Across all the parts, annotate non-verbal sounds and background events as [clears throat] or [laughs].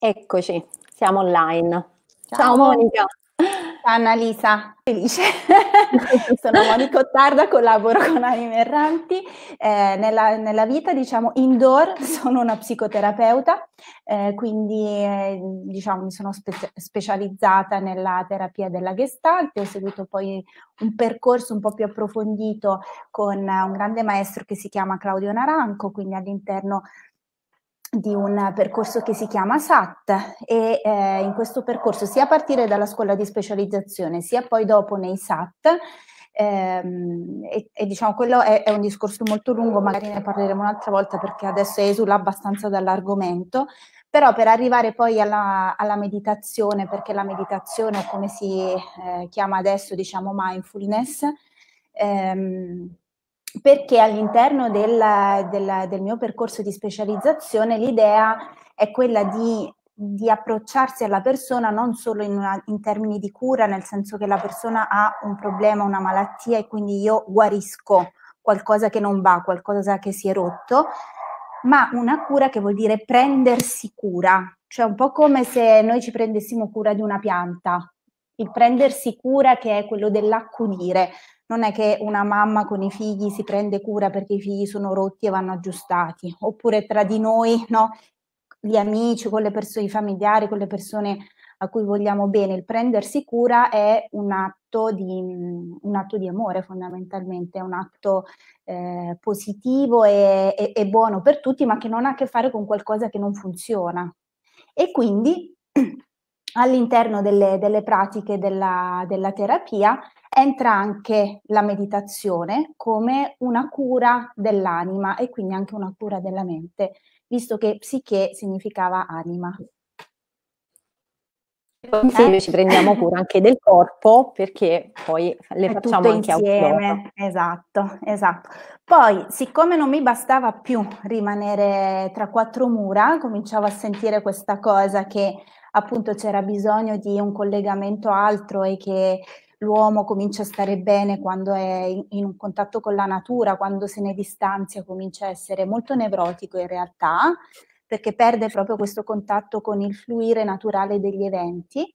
Eccoci, siamo online. Ciao, Ciao Monica. Annalisa, felice. [laughs] Sono Monica Ottarda, collaboro con Anime Erranti. Eh, nella, nella, vita, diciamo, indoor sono una psicoterapeuta, eh, quindi eh, diciamo, mi sono spe- specializzata nella terapia della gestalt. Ho seguito poi un percorso un po' più approfondito con un grande maestro che si chiama Claudio Naranco, quindi all'interno di un percorso che si chiama SAT e eh, in questo percorso sia a partire dalla scuola di specializzazione sia poi dopo nei SAT ehm, e, e, diciamo quello è, è, un discorso molto lungo magari ne parleremo un'altra volta perché adesso esula abbastanza dall'argomento però per arrivare poi alla, alla meditazione perché la meditazione come si eh, chiama adesso diciamo mindfulness ehm, perché all'interno della, della, del mio percorso di specializzazione l'idea è quella di di approcciarsi alla persona non solo in, una, in, termini di cura, nel senso che la persona ha un problema, una malattia e quindi io guarisco qualcosa che non va, qualcosa che si è rotto, ma una cura che vuol dire prendersi cura, cioè un po' come se noi ci prendessimo cura di una pianta, il prendersi cura che è quello dell'accudire, non è che una mamma con i figli si prende cura perché i figli sono rotti e vanno aggiustati, oppure tra di noi, no? gli amici, con le persone, i familiari, con le persone a cui vogliamo bene, il prendersi cura è un atto di, un atto di amore fondamentalmente, è un atto eh, positivo e, e, e buono per tutti, ma che non ha a che fare con qualcosa che non funziona. E quindi [clears throat] all'interno delle, delle pratiche della, della, terapia entra anche la meditazione come una cura dell'anima e quindi anche una cura della mente, visto che psiche significava anima. Insieme eh? ci prendiamo cura anche del corpo perché poi le facciamo anche insieme. Esatto, esatto. Poi, siccome non mi bastava più rimanere tra quattro mura, cominciavo a sentire questa cosa che appunto c'era bisogno di un collegamento altro e che l'uomo comincia a stare bene quando è in, in, un contatto con la natura, quando se ne distanzia, comincia a essere molto nevrotico in realtà, perché perde proprio questo contatto con il fluire naturale degli eventi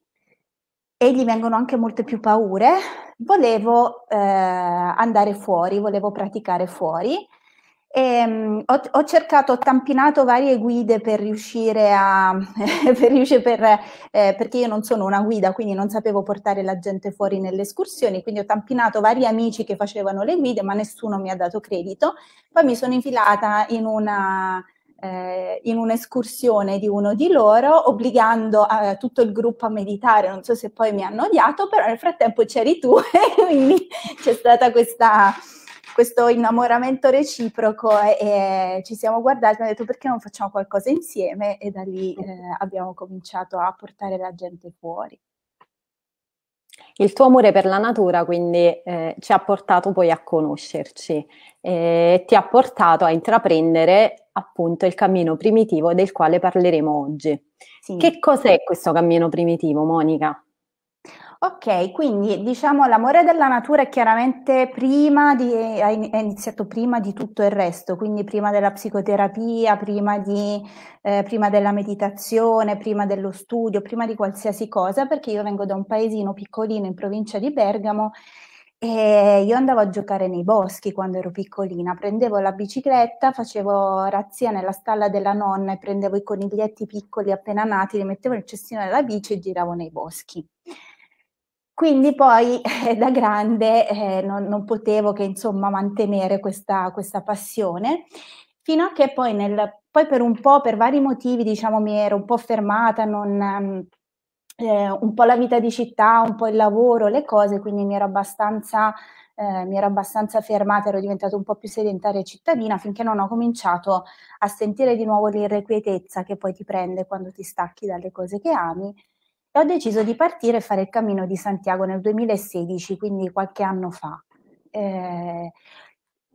e gli vengono anche molte più paure. Volevo eh, andare fuori, volevo praticare fuori e, ehm, ho, ho, cercato, ho tampinato varie guide per riuscire a, [laughs] per riuscire per, eh, perché io non sono una guida, quindi non sapevo portare la gente fuori nelle escursioni, quindi ho tampinato vari amici che facevano le guide, ma nessuno mi ha dato credito. Poi mi sono infilata in una, eh, in un'escursione di uno di loro, obbligando eh, tutto il gruppo a meditare. Non so se poi mi hanno odiato, però nel frattempo c'eri tu [laughs] e quindi c'è stata questa questo innamoramento reciproco e, ci siamo guardati e abbiamo detto perché non facciamo qualcosa insieme e da lì mm. eh, abbiamo cominciato a portare la gente fuori. Il tuo amore per la natura quindi eh, ci ha portato poi a conoscerci e ti ha portato a intraprendere appunto il cammino primitivo del quale parleremo oggi. Sì. Che cos'è questo cammino primitivo, Monica? Ok, quindi diciamo l'amore della natura è chiaramente prima di, è iniziato prima di tutto il resto, quindi prima della psicoterapia, prima, di, eh, prima della meditazione, prima dello studio, prima di qualsiasi cosa, perché io vengo da un paesino piccolino in provincia di Bergamo e io andavo a giocare nei boschi quando ero piccolina, prendevo la bicicletta, facevo razzia nella stalla della nonna e prendevo i coniglietti piccoli appena nati, li mettevo nel cestino della bici e giravo nei boschi. Quindi poi [laughs] eh, da grande eh, non, non, potevo che insomma mantenere questa, questa passione, fino a che poi, nel, poi, per un po', per vari motivi, diciamo, mi ero un po' fermata, non, ehm, eh, un po' la vita di città, un po' il lavoro, le cose, quindi mi ero abbastanza, eh, mi ero abbastanza fermata, ero diventata un po' più sedentaria e cittadina, finché non ho cominciato a sentire di nuovo l'irrequietezza che poi ti prende quando ti stacchi dalle cose che ami e ho deciso di partire e fare il cammino di Santiago nel 2016, quindi qualche anno fa. Eh,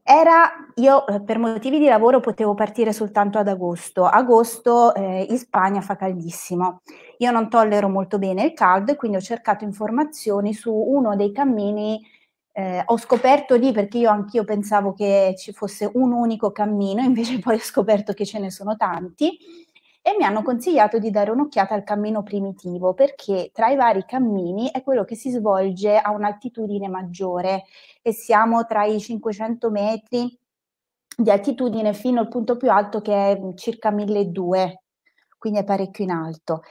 era, io eh, per motivi di lavoro potevo partire soltanto ad agosto. Agosto eh, in Spagna fa caldissimo. Io non tollero molto bene il caldo e quindi ho cercato informazioni su uno dei cammini. Eh, ho scoperto lì perché io anch'io pensavo che ci fosse un unico cammino, [laughs] invece poi ho scoperto che ce ne sono tanti e mi hanno consigliato di dare un'occhiata al cammino primitivo perché tra i vari cammini è quello che si svolge a un'altitudine maggiore e siamo tra i 500 metri di altitudine fino al punto più alto che è circa 1200, quindi è parecchio in alto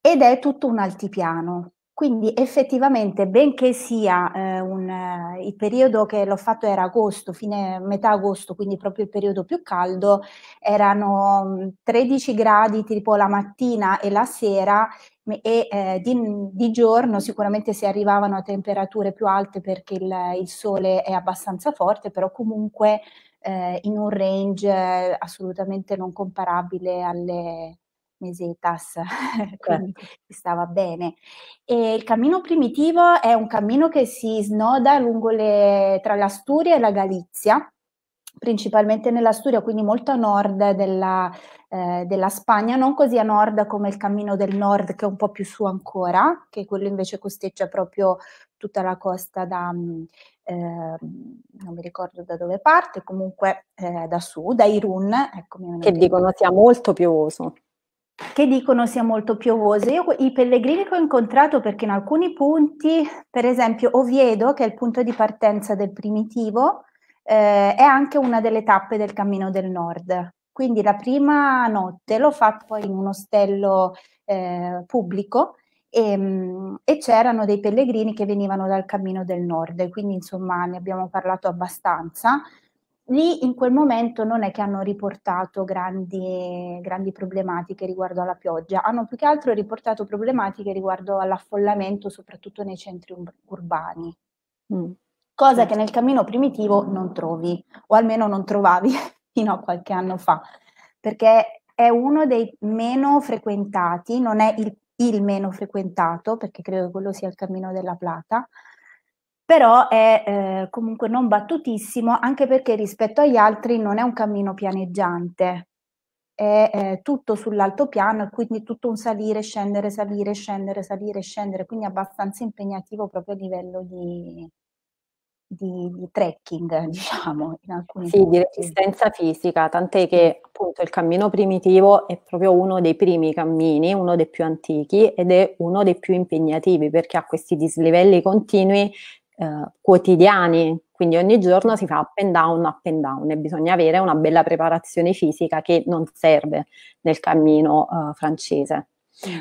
ed è tutto un altipiano. Quindi effettivamente, benché sia eh, un, eh, il periodo che l'ho fatto era agosto, fine metà agosto, quindi proprio il periodo più caldo, erano 13 mm, gradi tipo la mattina e la sera e eh, di, di, giorno sicuramente si arrivavano a temperature più alte perché il, il sole è abbastanza forte, però comunque eh, in un range eh, assolutamente non comparabile alle, mesetas, [laughs] quindi si certo. stava bene. E il cammino primitivo è un cammino che si snoda lungo le, tra l'Asturia e la Galizia, principalmente nell'Asturia, quindi molto a nord della, eh, della, Spagna, non così a nord come il cammino del nord che è un po' più su ancora, che quello invece costeggia proprio tutta la costa da, eh, non mi ricordo da dove parte, comunque eh, da su, da Irun. Ecco, che dicono sia molto piovoso che dicono sia molto piovoso. Io i pellegrini che ho incontrato perché in alcuni punti, per esempio Oviedo, che è il punto di partenza del primitivo, eh, è anche una delle tappe del Cammino del Nord. Quindi la prima notte l'ho fatto poi in un ostello eh, pubblico e, ehm, e, c'erano dei pellegrini che venivano dal Cammino del Nord, quindi insomma ne abbiamo parlato abbastanza lì in quel momento non è che hanno riportato grandi, grandi, problematiche riguardo alla pioggia, hanno più che altro riportato problematiche riguardo all'affollamento, soprattutto nei centri urbani. Mm. Cosa che nel cammino primitivo non trovi, o almeno non trovavi [laughs] fino a qualche anno fa, perché è uno dei meno frequentati, non è il, il meno frequentato, perché credo che quello sia il cammino della Plata, però è eh, comunque non battutissimo, anche perché rispetto agli altri non è un cammino pianeggiante, è eh, tutto sull'altopiano, e quindi tutto un salire, scendere, salire, scendere, salire, scendere, quindi abbastanza impegnativo proprio a livello di, di, di trekking, [laughs] diciamo, in alcuni Sì, punti. di resistenza fisica, tant'è che appunto il cammino primitivo è proprio uno dei primi cammini, uno dei più antichi ed è uno dei più impegnativi perché ha questi dislivelli continui eh, quotidiani, quindi ogni giorno si fa up and down, up and down e bisogna avere una bella preparazione fisica che non serve nel cammino eh, francese.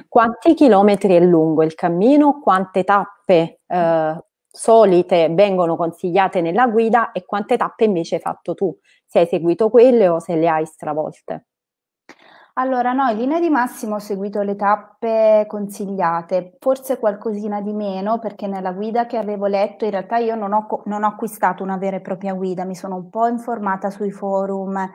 Quanti chilometri è lungo il cammino, quante tappe eh, solite vengono consigliate nella guida e quante tappe invece hai fatto tu, se hai seguito quelle o se le hai stravolte. Allora, no, in linea di massima ho seguito le tappe consigliate, forse qualcosina di meno, perché nella guida che avevo letto in realtà io non ho, non ho acquistato una vera e propria guida, mi sono un po' informata sui forum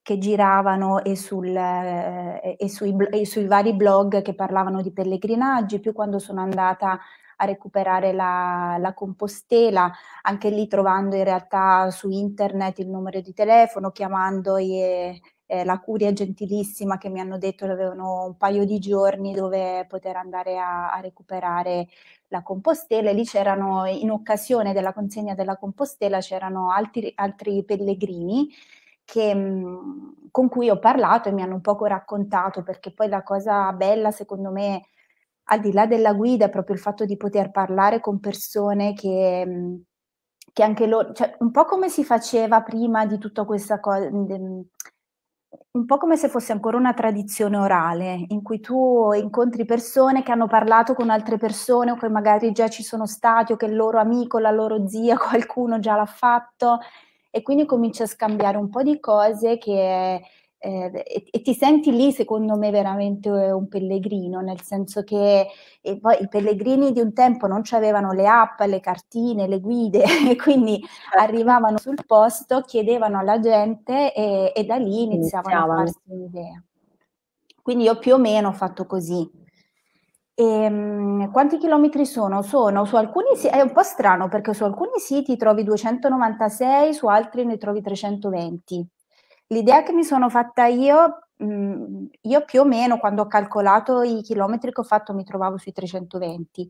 che giravano e, sul, eh, e, sui, e sui vari blog che parlavano di pellegrinaggi, più quando sono andata a recuperare la, la, compostela, anche lì trovando in realtà su internet il numero di telefono, chiamando e eh, la curia gentilissima che mi hanno detto che avevano un paio di giorni dove poter andare a, a recuperare la compostela e lì c'erano, in occasione della consegna della compostela, c'erano altri, altri pellegrini che, mm, con cui ho parlato e mi hanno un poco raccontato perché poi la cosa bella secondo me al di là della guida è proprio il fatto di poter parlare con persone che... Mm, che anche loro, cioè un po' come si faceva prima di tutta questa cosa, mm, un po' come se fosse ancora una tradizione orale, in cui tu incontri persone che hanno parlato con altre persone o che magari già ci sono stati o che il loro amico, la loro zia, [laughs] qualcuno già l'ha fatto e quindi cominci a scambiare un po' di cose che eh, e, e, ti senti lì secondo me veramente eh, un pellegrino, nel senso che poi, i pellegrini di un tempo non avevano le app, le cartine, le guide, [laughs] e quindi certo. arrivavano sul posto, chiedevano alla gente e, e da lì iniziavano, iniziavano a farsi un'idea. Quindi io più o meno ho fatto così. E, ehm, quanti chilometri sono? Sono su alcuni è un po' strano perché su alcuni siti trovi 296, su altri ne trovi 320 l'idea che mi sono fatta io, mh, mm, io più o meno quando ho calcolato i chilometri che ho fatto mi trovavo sui 320.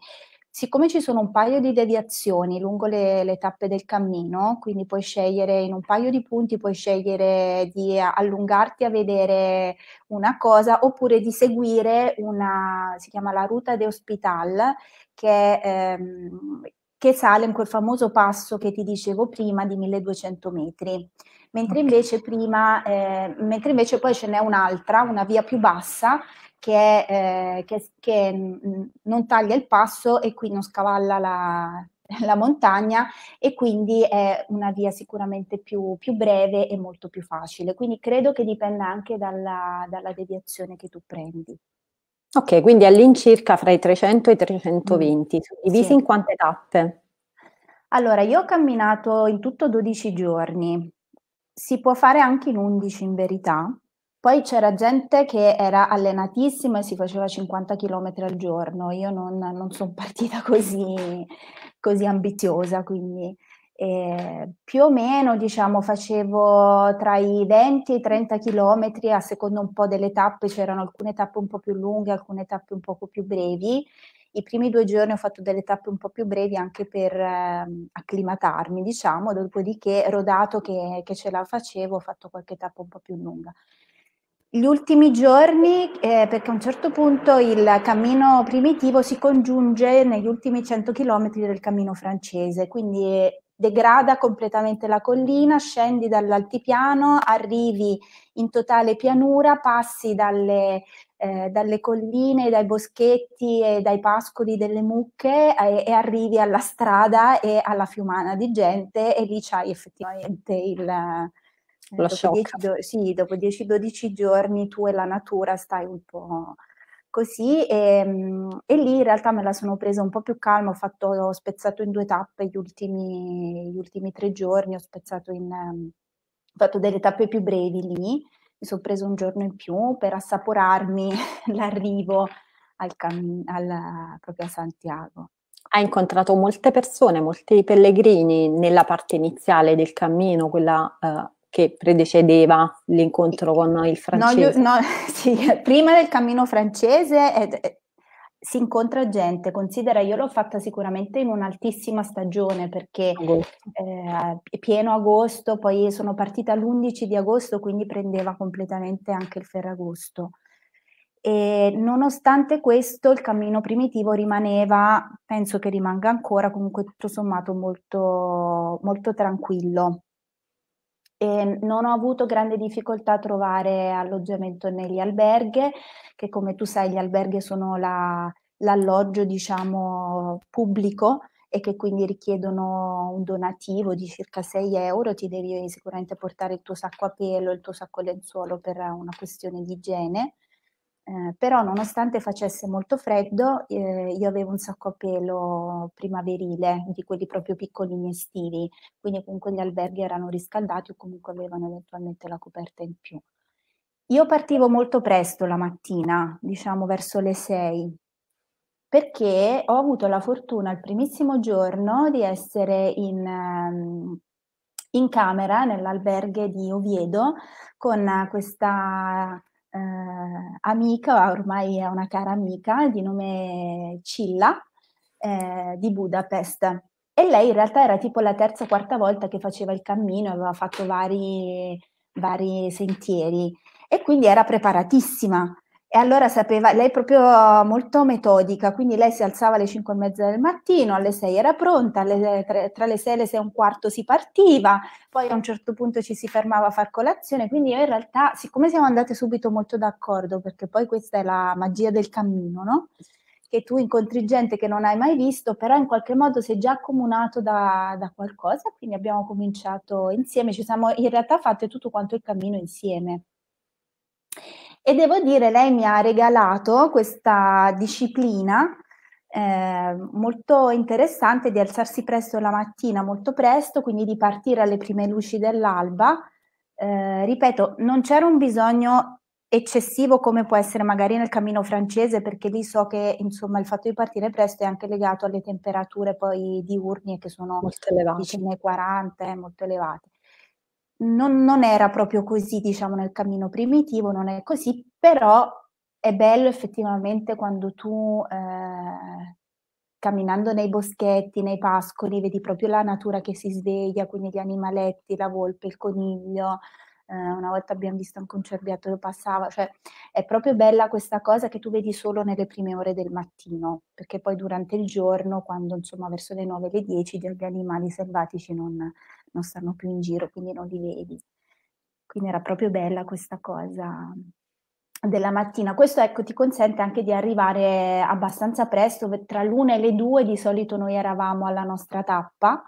Siccome ci sono un paio di deviazioni lungo le, le tappe del cammino, quindi puoi scegliere in un paio di punti, puoi scegliere di allungarti a vedere una cosa oppure di seguire una, si chiama la ruta de hospital, che, ehm, che sale in quel famoso passo che ti dicevo prima di 1200 metri. Mentre invece, prima, eh, mentre invece poi ce n'è un'altra, una via più bassa, che, è, eh, che, che mm, mm, non taglia il passo e qui non scavalla la, [laughs] la montagna e quindi è una via sicuramente più, più, breve e molto più facile. Quindi credo che dipenda anche dalla, dalla deviazione che tu prendi. Ok, quindi all'incirca fra i 300 e i 320, mm, divisi sì. in quante tappe? Allora, io ho camminato in tutto 12 giorni, si può fare anche in 11 in verità, poi c'era gente che era allenatissima e si faceva 50 km al giorno, io non, non sono partita [laughs] così, così ambiziosa, quindi e ehm, più o meno diciamo, facevo tra i 20 e i 30 km a seconda un po' delle tappe, c'erano alcune tappe un po' più lunghe, alcune tappe un po' più brevi. I primi due giorni ho fatto delle tappe un po' più brevi anche per eh, acclimatarmi, diciamo, dopodiché rodato che, che ce la facevo ho fatto qualche tappa un po' più lunga. Gli ultimi giorni, eh, perché a un certo punto il cammino primitivo si congiunge negli ultimi 100 km del cammino francese, quindi degrada completamente la collina, scendi dall'altipiano, arrivi in totale pianura, passi dalle, eh, dalle colline, dai boschetti e dai pascoli delle mucche e, eh, e, arrivi alla strada e alla fiumana di gente e lì c'hai effettivamente il... Eh, dopo 10-12 sì, giorni tu e la natura stai un po' così e, ehm, e, lì in realtà me la sono presa un po' più calma, ho, fatto, ho spezzato in due tappe gli ultimi, gli ultimi tre giorni, ho spezzato in, um, fatto delle tappe più brevi lì, mi sono preso un giorno in più per assaporarmi [laughs] l'arrivo al cam- al, proprio a Santiago. Hai incontrato molte persone, molti pellegrini nella parte iniziale del cammino, quella eh, che predecedeva l'incontro con il francese. No, no, [laughs] sì, prima del cammino francese ed, ed, si incontra gente, considera io l'ho fatta sicuramente in un'altissima stagione perché eh, pieno agosto, poi sono partita l'11 di agosto, quindi prendeva completamente anche il ferragosto. E nonostante questo il cammino primitivo rimaneva, penso che rimanga ancora comunque tutto sommato molto, molto tranquillo e non ho avuto grande difficoltà a trovare alloggiamento negli alberghi, che come tu sai gli alberghi sono la, l'alloggio diciamo pubblico e che quindi richiedono un donativo di circa 6 euro, ti devi sicuramente portare il tuo sacco a pelo, il tuo sacco a lenzuolo per una questione di igiene eh, però nonostante facesse molto freddo, eh, io avevo un sacco a pelo primaverile, di quelli proprio piccolini estivi, quindi comunque gli alberghi erano riscaldati o comunque avevano eventualmente la coperta in più. Io partivo molto presto la mattina, diciamo verso le sei, perché ho avuto la fortuna il primissimo giorno di essere in... Ehm, in camera nell'alberghe di Oviedo con questa eh, amica, ormai è una cara amica, di nome Cilla, eh, di Budapest. E lei in realtà era tipo la terza o quarta volta che faceva il cammino, aveva fatto vari, vari sentieri e quindi era preparatissima. E allora sapeva, lei è proprio molto metodica, quindi lei si alzava alle 5 e mezza del mattino, alle 6 era pronta, alle, tra, tra le 6 e le 6 e un quarto si partiva, poi a un certo punto ci si fermava a far colazione, quindi io in realtà, siccome siamo andate subito molto d'accordo, perché poi questa è la magia del cammino, no? Che tu incontri gente che non hai mai visto, però in qualche modo sei già accomunato da, da qualcosa, quindi abbiamo cominciato insieme, ci siamo in realtà fatte tutto quanto il cammino insieme e devo dire, lei mi ha regalato questa disciplina eh, molto interessante di alzarsi presto la mattina, molto presto, quindi di partire alle prime luci dell'alba. Eh, ripeto, non c'era un bisogno eccessivo come può essere magari nel cammino francese, perché lì so che insomma il fatto di partire presto è anche legato alle temperature poi diurne che sono molto vicine ai 40, eh, molto elevate non, non, era proprio così, diciamo, nel cammino primitivo, non è così, però è bello effettivamente quando tu eh, camminando nei boschetti, nei pascoli, vedi proprio la natura che si sveglia, quindi gli animaletti, la volpe, il coniglio. Eh, una volta abbiamo visto anche un cerbiatto che passava, cioè è proprio bella questa cosa che tu vedi solo nelle prime ore del mattino, perché poi durante il giorno, quando insomma verso le 9 le 10, gli animali selvatici non, non stanno più in giro, quindi non li vedi. Quindi era proprio bella questa cosa della mattina. Questo ecco ti consente anche di arrivare abbastanza presto, tra l'una e le due di solito noi eravamo alla nostra tappa,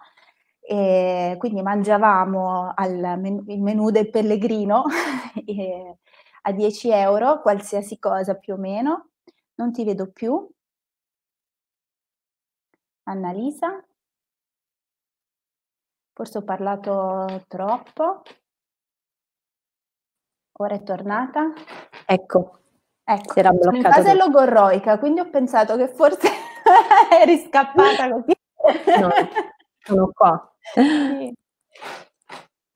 e quindi mangiavamo men- il menù del pellegrino [laughs] a 10 euro, qualsiasi cosa più o meno. Non ti vedo più. Annalisa? Forse ho parlato troppo. Ora è tornata. Ecco. Ecco, si era in fase tutto. logorroica, quindi ho pensato che forse [laughs] eri scappata [laughs] così. No, sono qua. Sì.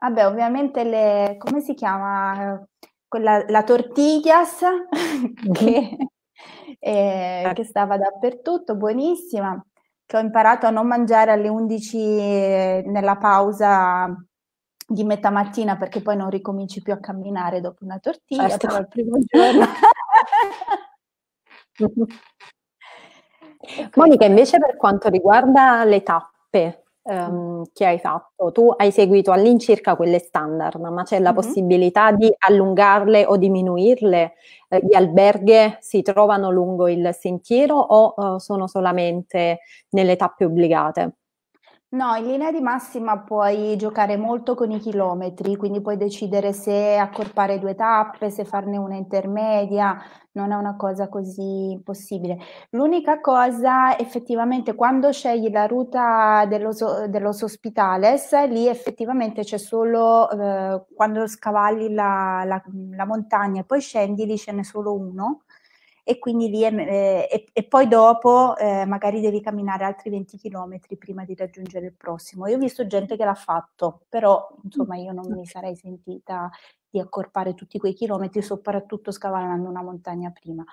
Vabbè, ovviamente le, come si chiama? Quella, la tortiglias [laughs] che, mhm. eh, che stava dappertutto, buonissima che ho imparato a non mangiare alle 11 eh, nella pausa di metà mattina perché poi non ricominci più a camminare dopo una tortilla certo. però il primo giorno. [laughs] [laughs] Monica, invece per quanto riguarda le tappe, um, che hai fatto. Tu hai seguito all'incirca quelle standard, ma c'è la mm-hmm. possibilità di allungarle o diminuirle? Eh, gli alberghi si trovano lungo il sentiero o uh, sono solamente nelle tappe obbligate? No, in linea di massima puoi giocare molto con i chilometri, quindi puoi decidere se accorpare due tappe, se farne una intermedia, non è una cosa così impossibile. L'unica cosa, effettivamente, quando scegli la ruta dello, dello Sospitales, lì effettivamente c'è solo, eh, quando scavalli la, la, la montagna e poi scendi, lì ce n'è solo uno e quindi lì eh, e, e, poi dopo eh, magari devi camminare altri 20 km prima di raggiungere il prossimo. Io ho visto gente che l'ha fatto, però insomma io non mi sarei sentita di accorpare tutti quei chilometri, soprattutto scavalando una montagna prima.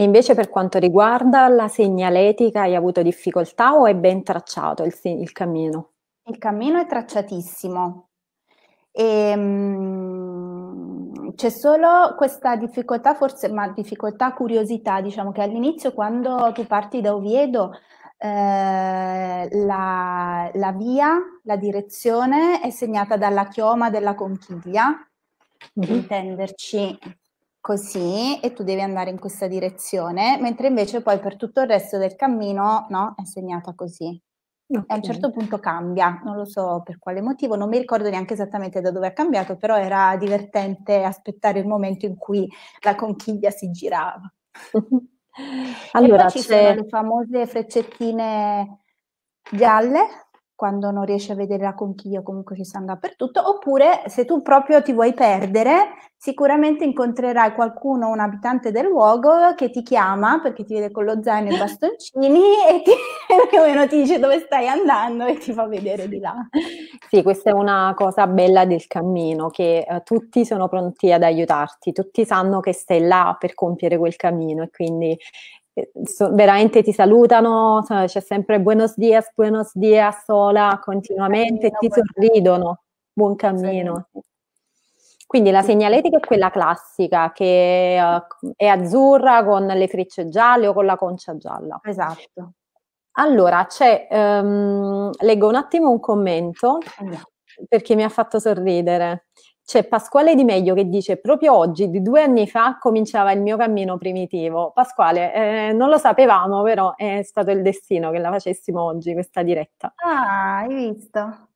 E invece per quanto riguarda la segnaletica, hai avuto difficoltà o è ben tracciato il, il cammino? Il cammino è tracciatissimo, e, ehm, c'è solo questa difficoltà, forse, ma difficoltà, curiosità, diciamo che all'inizio quando tu parti da Oviedo eh, la, la via, la direzione è segnata dalla chioma della conchiglia, per mhm. intenderci così e tu devi andare in questa direzione, mentre invece poi per tutto il resto del cammino no, è segnata così. Okay. E a un certo punto cambia, non lo so per quale motivo, non mi ricordo neanche esattamente da dove ha cambiato, però era divertente aspettare il momento in cui la conchiglia si girava. [laughs] allora, ci c'è... sono le famose freccettine gialle quando non riesci a vedere la conchiglia, comunque ci stanno dappertutto, oppure se tu proprio ti vuoi perdere, sicuramente incontrerai qualcuno, un abitante del luogo, che ti chiama perché ti vede con lo zaino e i [laughs] bastoncini e ti, più o meno ti dice dove stai andando e ti fa vedere di là. Sì, questa è una cosa bella del cammino, che eh, tutti sono pronti ad aiutarti, tutti sanno che stai là per compiere quel cammino e quindi so, veramente ti salutano, so, c'è sempre buenos dias, buenos dias, sola, continuamente, ti sorridono, buon cammino. Quindi la segnaletica è quella classica che uh, è azzurra con le frecce gialle o con la concia gialla. Esatto. Allora, um, leggo un attimo un commento perché mi ha fatto sorridere. C'è Pasquale Di Meglio che dice proprio oggi, di due anni fa, cominciava il mio cammino primitivo. Pasquale, eh, non lo sapevamo, però è stato il destino che la facessimo oggi, questa diretta. Ah, hai visto.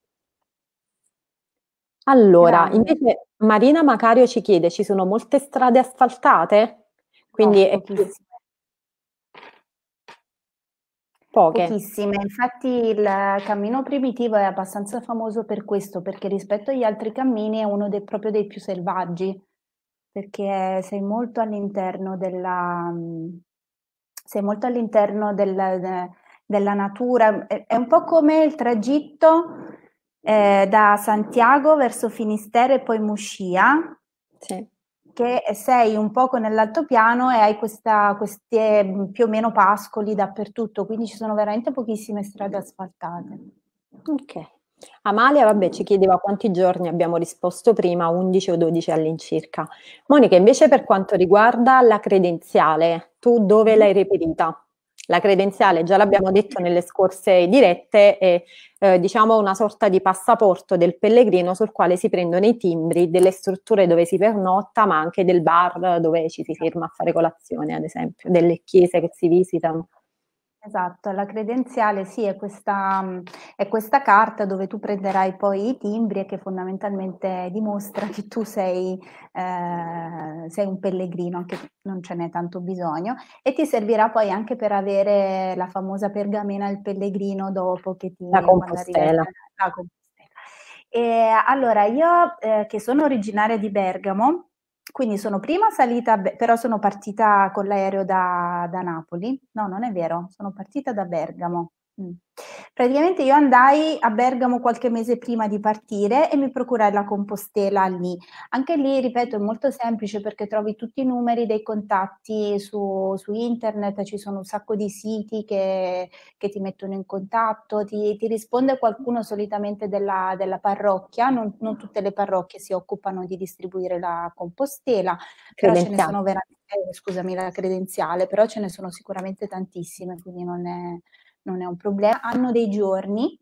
Allora, Grazie. invece Marina Macario ci chiede, ci sono molte strade asfaltate? Quindi no, è, oh, Poche. Pochissime, infatti il cammino primitivo è abbastanza famoso per questo, perché rispetto agli altri cammini è uno dei, proprio dei più selvaggi, perché sei molto all'interno della, mhmm, sei molto all'interno del, de, della natura, è, è, un po' come il tragitto eh, da Santiago verso Finisterre e poi Muscia, sì che sei un poco nell'altopiano e hai questa, queste mm, più o meno pascoli dappertutto, quindi ci sono veramente pochissime strade asfaltate. Ok. Amalia, vabbè, ci chiedeva quanti giorni abbiamo risposto prima, 11 o 12 all'incirca. Monica, invece per quanto riguarda la credenziale, tu dove mm. l'hai reperita? la credenziale, già l'abbiamo detto nelle scorse dirette, è eh, diciamo una sorta di passaporto del pellegrino sul quale si prendono i timbri delle strutture dove si pernotta, ma anche del bar dove ci si firma a fare colazione, ad esempio, delle chiese che si visitano. Esatto, la credenziale sì, è questa, è questa carta dove tu prenderai poi i timbri e che fondamentalmente dimostra che tu sei, eh, sei un pellegrino, anche non ce n'è tanto bisogno, e ti servirà poi anche per avere la famosa pergamena il pellegrino dopo che ti... La Compostela. La Compostela. E, allora, io eh, che sono originaria di Bergamo, quindi sono prima salita, però sono partita con l'aereo da, da Napoli. No, non è vero, sono partita da Bergamo. Mm. Praticamente io andai a Bergamo qualche mese prima di partire e mi procurai la compostela lì. Anche lì, ripeto, è molto semplice perché trovi tutti i numeri dei contatti su, su internet, ci sono un sacco di siti che, che ti mettono in contatto, ti, ti risponde qualcuno solitamente della, della parrocchia, non, non, tutte le parrocchie si occupano di distribuire la compostela, però ce ne sono veramente, eh, scusami la credenziale, però ce ne sono sicuramente tantissime, quindi non è non è un problema. Hanno dei giorni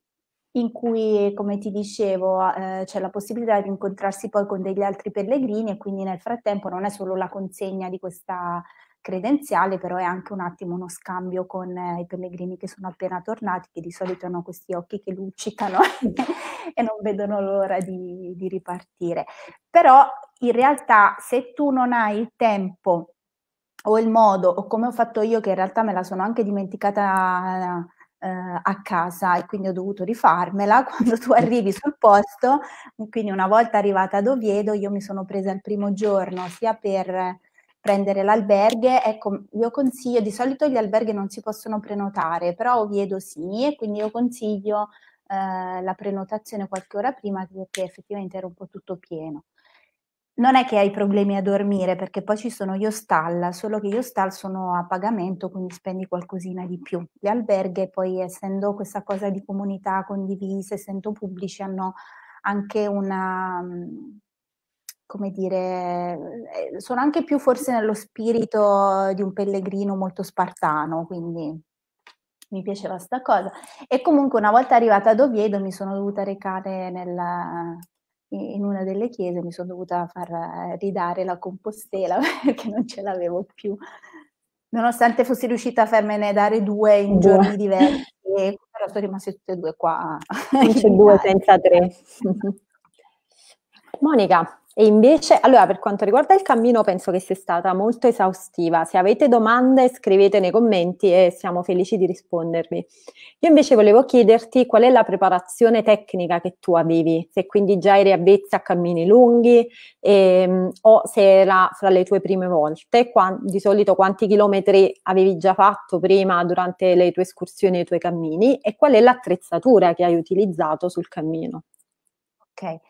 in cui, come ti dicevo, eh, c'è la possibilità di incontrarsi poi con degli altri pellegrini e quindi nel frattempo non è solo la consegna di questa credenziale, però è anche un attimo uno scambio con eh, i pellegrini che sono appena tornati, che di solito hanno questi occhi che luccicano [laughs] e non vedono l'ora di, di ripartire. Però in realtà se tu non hai il tempo o il modo, o come ho fatto io, che in realtà me la sono anche dimenticata eh, a casa e quindi ho dovuto rifarmela, [laughs] quando tu arrivi sul posto, quindi una volta arrivata ad Oviedo, io mi sono presa il primo giorno sia per prendere l'alberghe, ecco, io consiglio, di solito gli alberghi non si possono prenotare, però Oviedo sì, e quindi io consiglio eh, la prenotazione qualche ora prima perché effettivamente era un po' tutto pieno non è che hai problemi a dormire perché poi ci sono gli hostal, solo che gli hostal sono a pagamento, quindi spendi qualcosina di più. Gli alberghi, poi essendo questa cosa di comunità condivise, essendo pubblici, hanno anche una, mm, come dire, eh, sono anche più forse nello spirito di un pellegrino molto spartano, quindi mi piaceva sta cosa. E comunque una volta arrivata ad Oviedo mi sono dovuta recare nel, in una delle chiese mi sono dovuta far eh, ridare la compostela [laughs] perché non ce l'avevo più. Nonostante fossi riuscita a farmene dare due in due. giorni diversi, però sono rimaste tutte e due qua. Non c'è [laughs] due senza tre. [laughs] Monica, e invece, allora, per quanto riguarda il cammino, penso che sia stata molto esaustiva. Se avete domande, scrivete nei commenti e siamo felici di rispondervi. Io invece volevo chiederti qual è la preparazione tecnica che tu avevi, se quindi già eri avvezza a cammini lunghi ehm, o se era fra le tue prime volte, Qua, di solito quanti chilometri avevi già fatto prima durante le tue escursioni e i tuoi cammini e qual è l'attrezzatura che hai utilizzato sul cammino. Ok.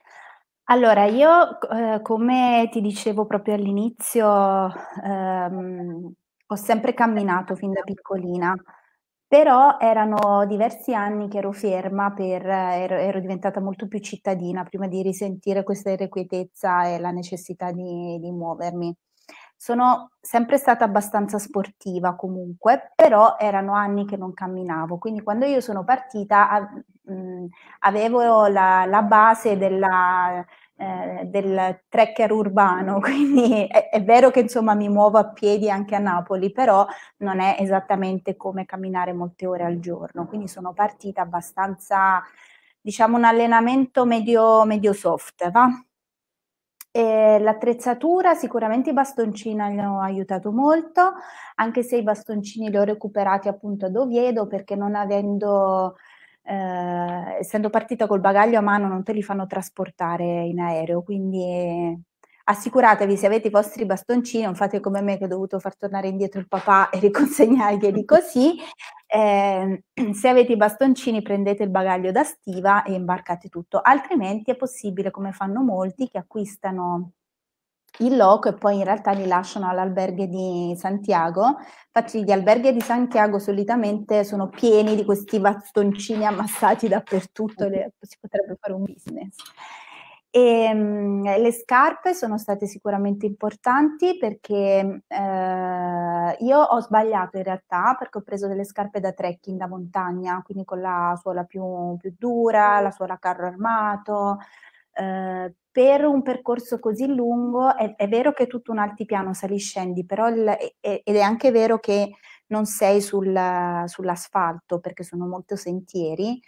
Allora, io eh, come ti dicevo proprio all'inizio, ehm, ho sempre camminato fin da piccolina, però erano diversi anni che ero ferma, per, ero, ero diventata molto più cittadina prima di risentire questa irrequietezza e la necessità di, di muovermi. Sono sempre stata abbastanza sportiva comunque, però erano anni che non camminavo, quindi quando io sono partita a, mh, avevo la, la base della, eh, del trekker urbano, [laughs] quindi è, è, vero che insomma mi muovo a piedi anche a Napoli, però non è esattamente come camminare molte ore al giorno, quindi sono partita abbastanza, diciamo, un allenamento medio, medio soft, va? E l'attrezzatura, sicuramente i bastoncini hanno aiutato molto, anche se i bastoncini li ho recuperati appunto ad Oviedo perché non avendo eh, essendo partita col bagaglio a mano non te li fanno trasportare in aereo, quindi eh, assicuratevi se avete i vostri bastoncini, non fate come me che ho dovuto far tornare indietro il papà e riconsegnarglieli [laughs] così, eh, [clears throat] se avete i bastoncini prendete il bagaglio da stiva e imbarcate tutto, altrimenti è possibile come fanno molti che acquistano in loco e poi in realtà li lasciano all'alberghe di Santiago. Infatti gli alberghi di Santiago solitamente sono pieni di questi bastoncini ammassati dappertutto, le, si potrebbe fare un business. E, ehm, le scarpe sono state sicuramente importanti perché eh, io ho sbagliato in realtà perché ho preso delle scarpe da trekking da montagna, quindi con la suola più, più dura, la suola carro armato, eh, per un percorso così lungo è, è, vero che è tutto un altipiano sali-scendi, però il, è, ed è anche vero che non sei sul, sull'asfalto perché sono molto sentieri,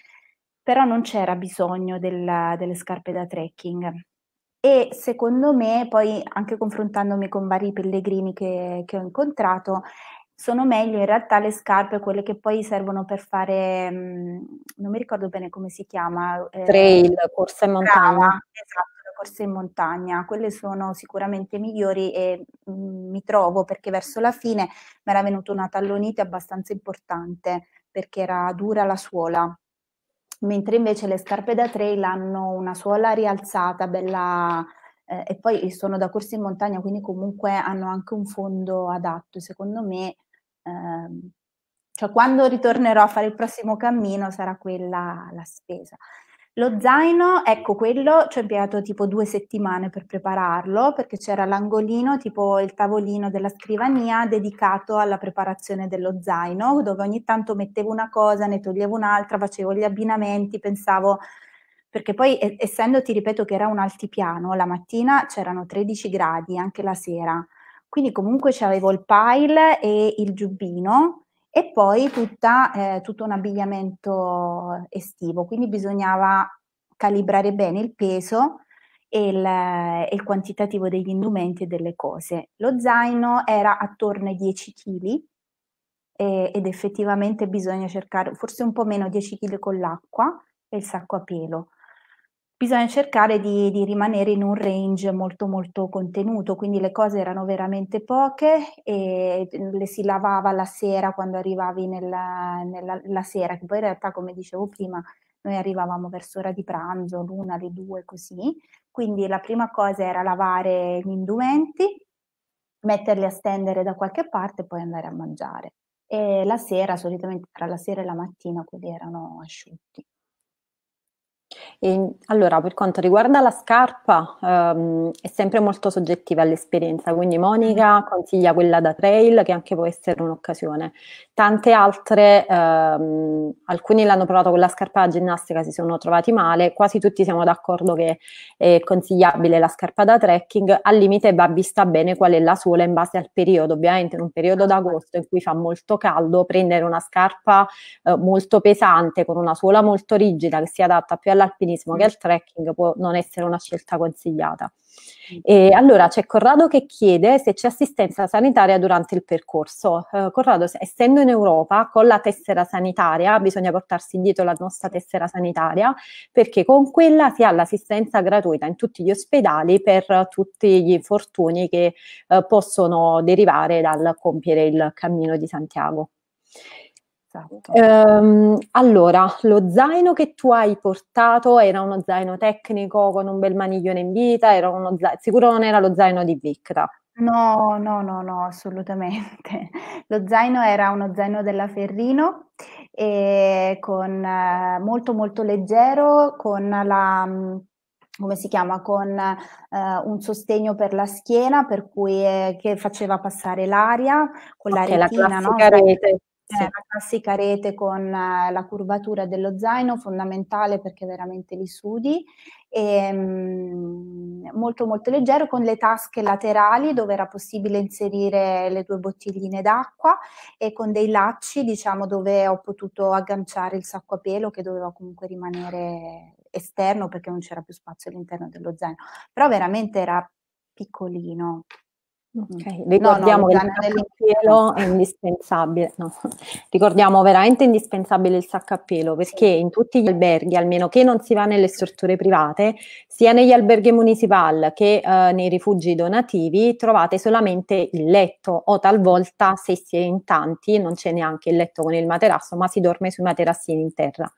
però non c'era bisogno del, delle scarpe da trekking. E secondo me, poi anche confrontandomi con vari pellegrini che, che ho incontrato, sono meglio in realtà le scarpe, quelle che poi servono per fare, mm, non mi ricordo bene come si chiama. Eh, Trail, corsa in montagna. esatto, le corse in montagna. Quelle sono sicuramente migliori e mh, mm, mi trovo perché verso la fine mi era venuta una tallonite abbastanza importante perché era dura la suola. Mentre invece le scarpe da trail hanno una suola rialzata, bella eh, e poi sono da corsi in montagna, quindi comunque hanno anche un fondo adatto. Secondo me, ehm, cioè quando ritornerò a fare il prossimo cammino sarà quella la spesa. Lo zaino, ecco quello, ci ho impiegato tipo due settimane per prepararlo perché c'era l'angolino, tipo il tavolino della scrivania dedicato alla preparazione dello zaino, dove ogni tanto mettevo una cosa, ne toglievo un'altra, facevo gli abbinamenti, pensavo perché poi essendo, ti ripeto, che era un altipiano, la mattina c'erano 13 gradi, anche la sera, quindi comunque c'avevo il pile e il giubbino e poi tutta, eh, tutto un abbigliamento estivo, quindi bisognava calibrare bene il peso e il, e il quantitativo degli indumenti e delle cose. Lo zaino era attorno ai 10 kg, ed effettivamente bisogna cercare forse un po' meno 10 kg con l'acqua e il sacco a pelo bisogna cercare di, di rimanere in un range molto molto contenuto, quindi le cose erano veramente poche e mm, le si lavava la sera quando arrivavi nella, nella la sera, che poi in realtà come dicevo prima noi arrivavamo verso ora di pranzo, l'una, le due, così. Quindi la prima cosa era lavare gli indumenti, metterli a stendere da qualche parte e poi andare a mangiare. E la sera, solitamente tra la sera e la mattina, quelli erano asciutti. E, allora, per quanto riguarda la scarpa, ehm, è sempre molto soggettiva all'esperienza, quindi Monica mm-hmm. consiglia quella da trail che anche può essere un'occasione tante altre, ehm, alcuni l'hanno provato con la scarpa da ginnastica, si sono trovati male, quasi tutti siamo d'accordo che è consigliabile la scarpa da trekking, al limite va vista bene qual è la sola in base al periodo, ovviamente in un periodo d'agosto in cui fa molto caldo, prendere una scarpa eh, molto pesante con una sola molto rigida che si adatta più all'alpinismo che al trekking può non essere una scelta consigliata. E allora c'è Corrado che chiede se c'è assistenza sanitaria durante il percorso. Eh, Corrado, essendo in Europa con la tessera sanitaria, bisogna portarsi indietro la nostra tessera sanitaria perché con quella si ha l'assistenza gratuita in tutti gli ospedali per tutti gli infortuni che eh, possono derivare dal compiere il cammino di Santiago. Esatto. Ehm, allora, lo zaino che tu hai portato era uno zaino tecnico con un bel maniglione in vita, era uno zaino, sicuro non era lo zaino di Victra. No, no, no, no, assolutamente. [laughs] Lo zaino era uno zaino della Ferrino, e con, eh, molto molto leggero, con la, mm, come si chiama, con eh, un sostegno per la schiena per cui, eh, che faceva passare l'aria, con okay, la retina, la no? rete. Sì. la classica rete con eh, la curvatura dello zaino, fondamentale perché veramente li sudi, e, ehm, molto molto leggero, con le tasche laterali dove era possibile inserire le due bottigline d'acqua e con dei lacci diciamo dove ho potuto agganciare il sacco a pelo che doveva comunque rimanere esterno perché non c'era più spazio all'interno dello zaino, però veramente era piccolino. Okay. Ricordiamo no, no, che il pelo è indispensabile, no. [laughs] ricordiamo veramente indispensabile il sacco a pelo perché in tutti gli alberghi, almeno che non si va nelle strutture private, sia negli alberghi municipali che eh, nei rifugi donativi trovate solamente il letto o talvolta se si è in tanti non c'è neanche il letto con il materasso ma si dorme sui materassini in terra.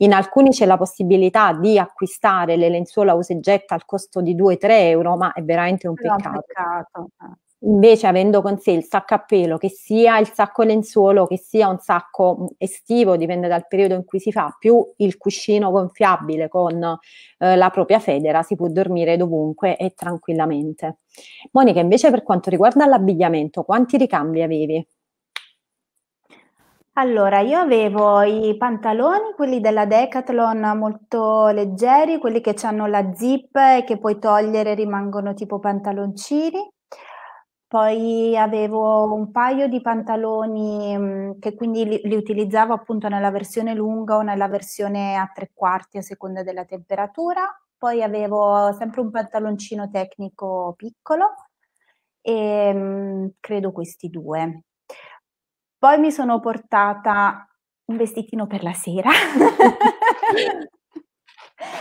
In alcuni c'è la possibilità di acquistare le lenzuola usegetta al costo di 2-3 euro ma è veramente un peccato. È un peccato. Eh. Invece avendo con sé il sacco a pelo, che sia il sacco lenzuolo, che sia un sacco mm, estivo, dipende dal periodo in cui si fa, più il cuscino gonfiabile con eh, la propria federa, si può dormire dovunque e tranquillamente. Monica, invece per quanto riguarda l'abbigliamento, quanti ricambi avevi? Allora, io avevo i pantaloni, quelli della Decathlon molto leggeri, quelli che hanno la zip e che puoi togliere, rimangono tipo pantaloncini. Poi avevo un paio di pantaloni mhmm, che quindi li, li, utilizzavo appunto nella versione lunga o nella versione a tre quarti a seconda della temperatura. Poi avevo sempre un pantaloncino tecnico piccolo e mhmm, credo questi due. Poi mi sono portata un vestitino per la sera.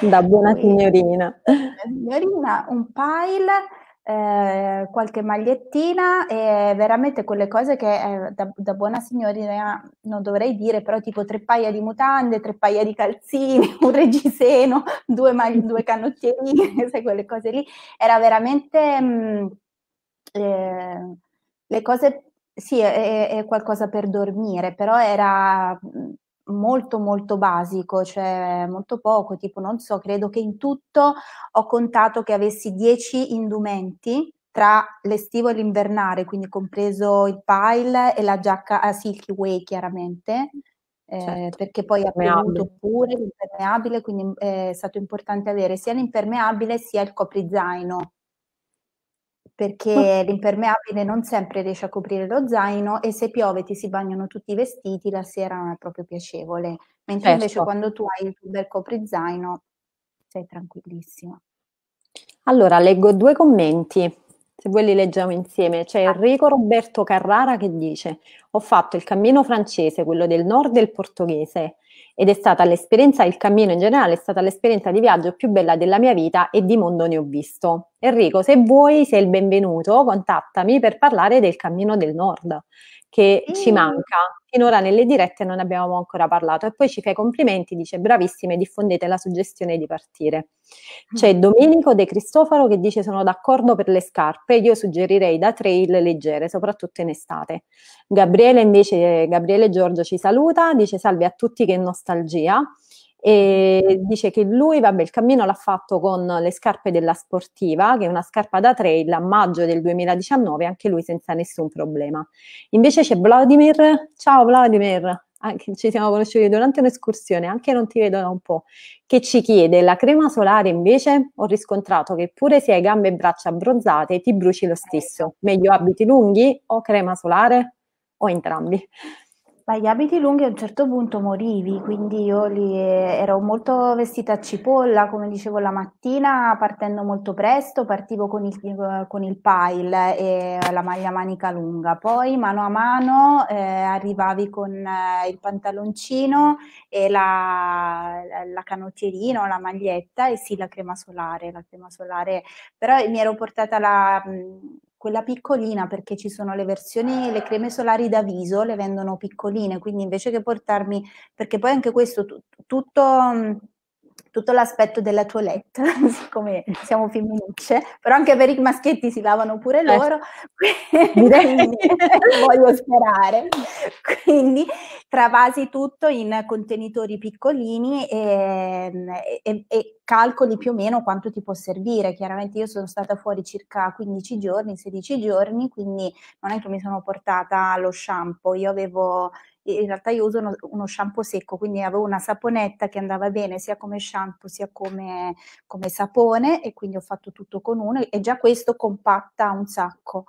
da buona [laughs] signorina. Signorina, un pile eh, qualche magliettina e veramente quelle cose che eh, da, da, buona signorina non dovrei dire, però tipo tre paia di mutande, tre paia di calzini, [laughs] un reggiseno, due, mag- [laughs] due canottierine, [laughs] sai, quelle cose lì. Era veramente mh, mm, eh, le cose, sì, è, è, qualcosa per dormire, però era... Mh, mm, molto molto basico, cioè molto poco, tipo non so, credo che in tutto ho contato che avessi 10 indumenti tra l'estivo e l'invernale, quindi compreso il pile e la giacca a ah, Silky Way chiaramente. Eh, certo. Eh, perché poi ha premuto pure l'impermeabile, quindi eh, è stato importante avere sia l'impermeabile sia il coprizaino perché [laughs] l'impermeabile non sempre riesce a coprire lo zaino e se piove ti si bagnano tutti i vestiti, la sera non è proprio piacevole, mentre certo. invece quando tu hai il tuo bel coprizaino sei tranquillissima. Allora, leggo due commenti se voi li leggiamo insieme, c'è ah. Enrico Roberto Carrara che dice: Ho fatto il cammino francese, quello del nord e il portoghese ed è stata l'esperienza, il cammino in generale, è stata l'esperienza di viaggio più bella della mia vita e di mondo ne ho visto. Enrico, se vuoi, sei il benvenuto, contattami per parlare del cammino del nord che mm. ci manca. Finora nelle dirette non abbiamo ancora parlato e poi ci fa i complimenti, dice bravissime, diffondete la suggestione di partire. C'è [laughs] Domenico De Cristofaro che dice sono d'accordo per le scarpe, io suggerirei da trail leggere, soprattutto in estate. Gabriele invece, Gabriele Giorgio ci saluta, dice salve a tutti che nostalgia e dice che lui, vabbè, il cammino l'ha fatto con le scarpe della Sportiva, che è una scarpa da trail a maggio del 2019, anche lui senza nessun problema. Invece c'è Vladimir, ciao Vladimir, anche, ah, ci siamo conosciuti durante un'escursione, anche non ti vedo da un po', che ci chiede la crema solare invece ho riscontrato che pure se hai gambe e braccia abbronzate ti bruci lo stesso, meglio abiti lunghi o crema solare o entrambi. Ma gli abiti lunghi a un certo punto morivi, quindi io lì eh, ero molto vestita a cipolla, come dicevo la mattina, partendo molto presto, partivo con il, con il pile e la maglia manica lunga, poi mano a mano eh, arrivavi con eh, il pantaloncino e la, la canottierina, la maglietta e sì la crema solare, la crema solare, però mi ero portata la... Mh, mm, quella piccolina perché ci sono le versioni, le creme solari da viso, le vendono piccoline, quindi invece che portarmi, perché poi anche questo t- tutto tutto l'aspetto della toilette, [laughs] siccome siamo femminucce, però anche per i maschietti si lavano pure eh. loro, [laughs] quindi [laughs] voglio sperare. Quindi travasi tutto in contenitori piccolini ehm, e, e, e, calcoli più o meno quanto ti può servire. Chiaramente io sono stata fuori circa 15 giorni, 16 giorni, quindi non è che mi sono portata lo shampoo, io avevo in realtà io uso uno, uno, shampoo secco, quindi avevo una saponetta che andava bene sia come shampoo sia come, come sapone e quindi ho fatto tutto con uno e già questo compatta un sacco.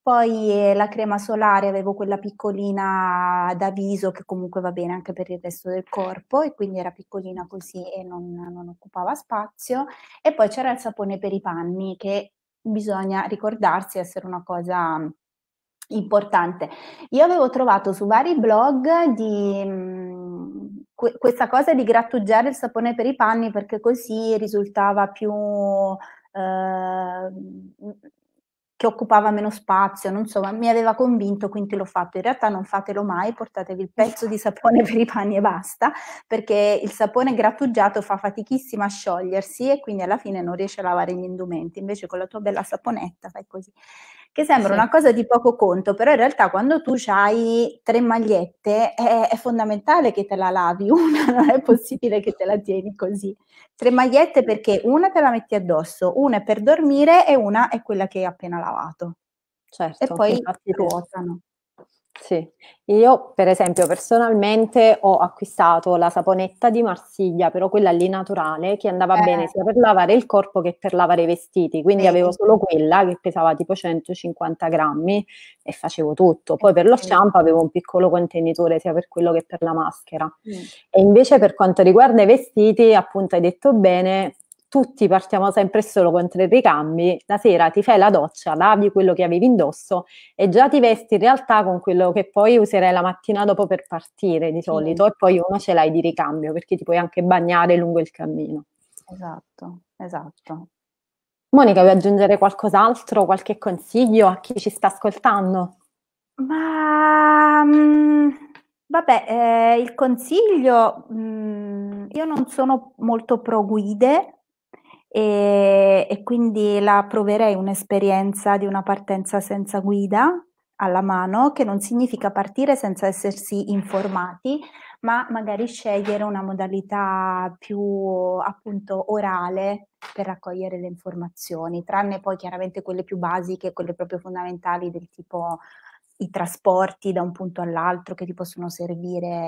Poi eh, la crema solare avevo quella piccolina da viso che comunque va bene anche per il resto del corpo e quindi era piccolina così e non, non occupava spazio. E poi c'era il sapone per i panni che bisogna ricordarsi essere una cosa importante. Io avevo trovato su vari blog di, mh, mm, que- questa cosa di grattugiare il sapone per i panni perché così risultava più... Eh, che occupava meno spazio, non so, ma mi aveva convinto, quindi l'ho fatto. In realtà non fatelo mai, portatevi il pezzo di sapone [laughs] per i panni e basta, perché il sapone grattugiato fa fatichissimo a sciogliersi e quindi alla fine non riesce a lavare gli indumenti. Invece con la tua bella saponetta fai così che sembra sì. una cosa di poco conto, però in realtà quando tu hai tre magliette è, è, fondamentale che te la lavi, [laughs] una non è possibile che te la tieni così. Tre magliette perché una te la metti addosso, una è per dormire e una è quella che hai appena lavato. Certo, e poi ruotano. Sì, io per esempio personalmente ho acquistato la saponetta di Marsiglia, però quella lì naturale, che andava eh. bene sia per lavare il corpo che per lavare i vestiti, quindi Vedi. avevo solo quella che pesava tipo 150 grammi e facevo tutto. Poi per lo shampoo avevo un piccolo contenitore sia per quello che per la maschera. Mm. E invece per quanto riguarda i vestiti, appunto hai detto bene, tutti partiamo sempre solo con tre ricambi, la sera ti fai la doccia, lavi quello che avevi indosso e già ti vesti in realtà con quello che poi userai la mattina dopo per partire di solito sì. e poi uno ce l'hai di ricambio perché ti puoi anche bagnare lungo il cammino. Esatto, esatto. Monica, vuoi aggiungere qualcos'altro, qualche consiglio a chi ci sta ascoltando? Ma mm, vabbè, eh, il consiglio, mh, mm, io non sono molto pro guide, e, e quindi la proverei un'esperienza di una partenza senza guida alla mano, che non significa partire senza essersi informati, ma magari scegliere una modalità più appunto orale per raccogliere le informazioni, tranne poi chiaramente quelle più basiche, quelle proprio fondamentali del tipo i trasporti da un punto all'altro che ti possono servire.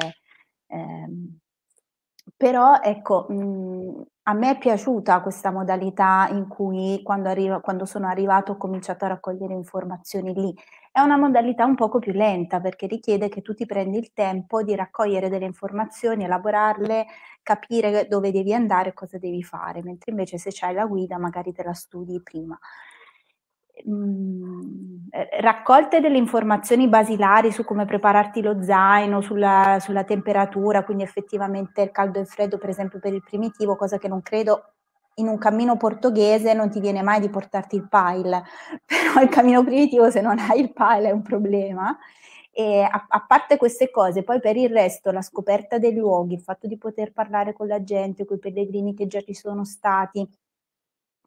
Ehm. Però ecco, mh, mhmm, a me è piaciuta questa modalità in cui quando, arrivo, quando, sono arrivato ho cominciato a raccogliere informazioni lì. È una modalità un poco più lenta perché richiede che tu ti prendi il tempo di raccogliere delle informazioni, elaborarle, capire dove devi andare e cosa devi fare, mentre invece se c'hai la guida magari te la studi prima. Mhmm, raccolte delle informazioni basilari su come prepararti lo zaino, sulla, sulla temperatura, quindi effettivamente il caldo e il freddo, per esempio per il primitivo, cosa che non credo in un cammino portoghese non ti viene mai di portarti il pile, [laughs] però il cammino primitivo se non hai il pile è un problema. E a, a, parte queste cose, poi per il resto la scoperta dei luoghi, il fatto di poter parlare con la gente, con i pellegrini che già ci sono stati,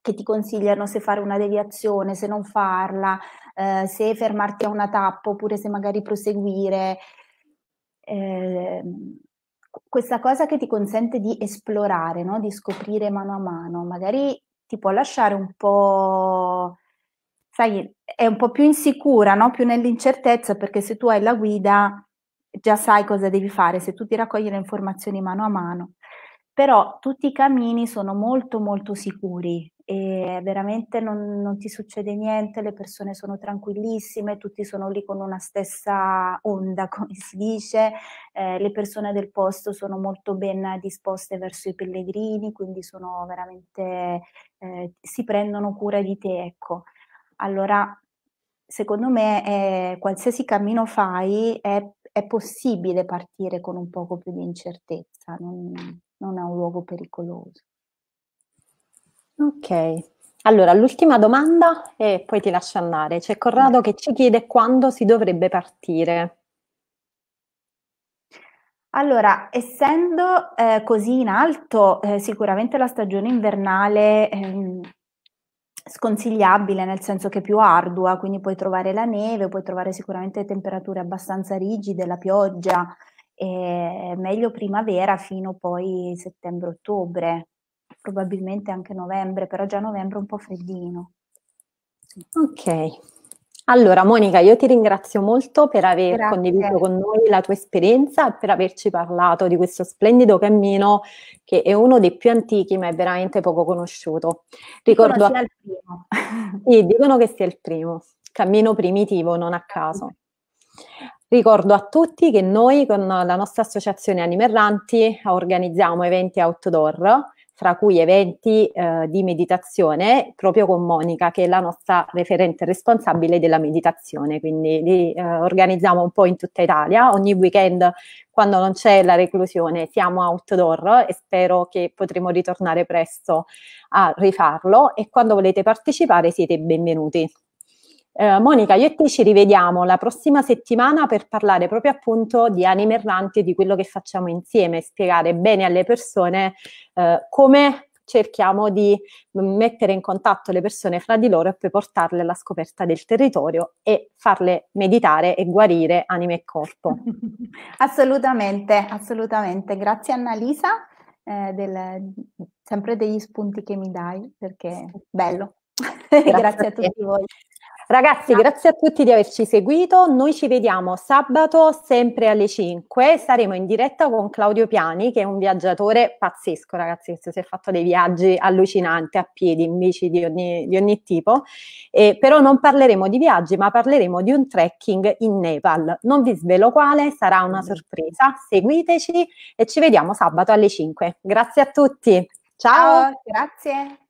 che ti consigliano se fare una deviazione, se non farla, eh, se fermarti a una tappa oppure se magari proseguire. Eh, questa cosa che ti consente di esplorare, no? di scoprire mano a mano, magari ti può lasciare un po', sai, è un po' più insicura, no? più nell'incertezza, perché se tu hai la guida già sai cosa devi fare, se tu ti raccogli le informazioni mano a mano. Però tutti i cammini sono molto molto sicuri e veramente non, non, ti succede niente, le persone sono tranquillissime, tutti sono lì con una stessa onda, [laughs] come si dice, eh, le persone del posto sono molto ben disposte verso i pellegrini, quindi sono veramente, eh, si prendono cura di te, ecco. Allora, secondo me, eh, qualsiasi cammino fai è, è, possibile partire con un poco più di incertezza, non, non è un luogo pericoloso. Ok. Allora, l'ultima domanda e poi ti lascio andare. C'è Corrado che ci chiede quando si dovrebbe partire. Allora, essendo eh, così in alto, eh, sicuramente la stagione invernale ehm, sconsigliabile, nel senso che è più ardua, quindi puoi trovare la neve, puoi trovare sicuramente temperature abbastanza rigide, la pioggia, eh, meglio primavera fino poi settembre-ottobre, probabilmente anche novembre, però già novembre un po' freddino. Ok. Allora Monica, io ti ringrazio molto per aver Grazie. condiviso con noi la tua esperienza e per averci parlato di questo splendido cammino che è uno dei più antichi ma è veramente poco conosciuto. Ricordo il primo. [laughs] sì, dicono che sia il primo, cammino primitivo, non a caso. Ricordo a tutti che noi con la nostra associazione Animerranti organizziamo eventi outdoor fra cui eventi eh, di meditazione, proprio con Monica, che è la nostra referente responsabile della meditazione. Quindi li eh, organizziamo un po' in tutta Italia. Ogni weekend, quando non c'è la reclusione, siamo outdoor e spero che potremo ritornare presto a rifarlo. E quando volete partecipare siete benvenuti. Eh, Monica, io e te ci rivediamo la prossima settimana per parlare proprio appunto di anime erranti e di quello che facciamo insieme, spiegare bene alle persone eh, come cerchiamo di mettere in contatto le persone fra di loro e poi portarle alla scoperta del territorio e farle meditare e guarire anima e corpo. [laughs] assolutamente, assolutamente. Grazie Annalisa, eh, del, sempre degli spunti che mi dai perché bello. Grazie, [laughs] Grazie a tutti voi. Ragazzi, grazie a tutti di averci seguito. Noi ci vediamo sabato sempre alle 5. Saremo in diretta con Claudio Piani, che è un viaggiatore pazzesco, ragazzi, che si è fatto dei viaggi allucinanti a piedi, in bici di ogni, di ogni tipo. Eh, però non parleremo di viaggi, ma parleremo di un trekking in Nepal. Non vi svelo quale, sarà una mm. sorpresa. Seguiteci e ci vediamo sabato alle 5. Grazie a tutti. Ciao, Ciao grazie.